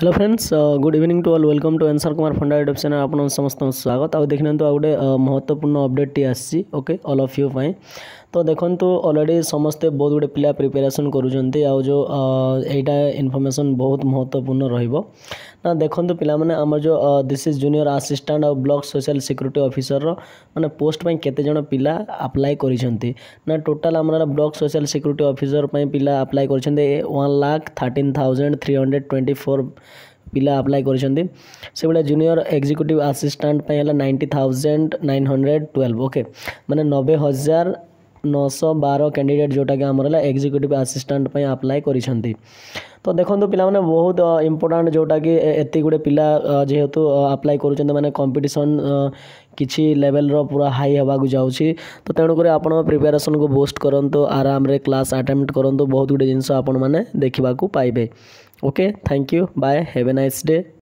hello friends good evening to all welcome to answer Kumar ଫଣ୍ଡା YouTube channel ଆପଣଙ୍କ ସମସ୍ତଙ୍କୁ ସ୍ୱାଗତ ଆଉ ଦେଖିନିଅନ୍ତୁ ଆଉ ଗୋଟେ ମହତ୍ତ୍ୱପୂର୍ଣ୍ଣ ଅପଡ଼େଟ୍ଟି ଆସିଛି ଓକେ ଅଲ୍ ଅଫ୍ ୟୁ ପାଇଁ ତ ଦେଖନ୍ତୁ ଅଲରେଡ଼ି ସମସ୍ତେ ବହୁତ ଗୁଡ଼ିଏ ପିଲା ପ୍ରିପାରେସନ୍ କରୁଛନ୍ତି ଆଉ ଯେଉଁ ଏଇଟା ଇନଫର୍ମେସନ୍ ବହୁତ ମହତ୍ତ୍ୱପୂର୍ଣ୍ଣ ରହିବ ନା ଦେଖନ୍ତୁ ପିଲାମାନେ ଆମର ଯେଉଁ ଦିସ୍ ଇଜ୍ ଜୁନିୟର ଆସିଷ୍ଟାଣ୍ଟ ଆଉ ବ୍ଲକ୍ ସୋସିଆଲ୍ ସିକ୍ୟୁରିଟି ଅଫିସରର ମାନେ ପୋଷ୍ଟ ପାଇଁ କେତେଜଣ ପିଲା ଆପ୍ଲାଏ କରିଛନ୍ତି ନା ଟୋଟାଲ୍ ଆମର ବ୍ଲକ୍ ସୋସିଆଲ୍ ସିକ୍ୟୁରିଟି ଅଫିସର ପାଇଁ ପିଲା ଆପ୍ଲାଏ କରିଛନ୍ତି one lakh thirteen thousand three hundred twenty four ପିଲା ଆପ୍ଲାଏ କରିଛନ୍ତି ସେଭଳିଆ ଜୁନିୟର ଏକ୍ଜିକ୍ୟୁଟିଭ୍ ଆସିଷ୍ଟାଣ୍ଟ ପାଇଁ ହେଲା ninety thousand nine hundred twelve okay ମାନେ ନବେ ହଜାର नौ शह बार कैंडिडेट जोटा कि आमर है एक्जिक्यूटिव आसीस्टाट आप्लाय करते तो देखो पाने बहुत इम्पोर्टाट जोटा कि एत गुड़े पिला जेहेतु आप्लाय करुँच मैंने कंपिटिशन କିଛି ଲେଭେଲ୍ର ପୁରା ହାଇ ହେବାକୁ ଯାଉଛି ତ ତେଣୁକରି ଆପଣ ପ୍ରିପାରେସନ୍କୁ ବୁଷ୍ଟ କରନ୍ତୁ ଆରାମରେ କ୍ଲାସ୍ ଆଟେମ୍ପ୍ଟ କରନ୍ତୁ ବହୁତ ଗୁଡ଼ିଏ ଜିନିଷ ଆପଣମାନେ ଦେଖିବାକୁ ପାଇବେ okay thank you bye have a nice day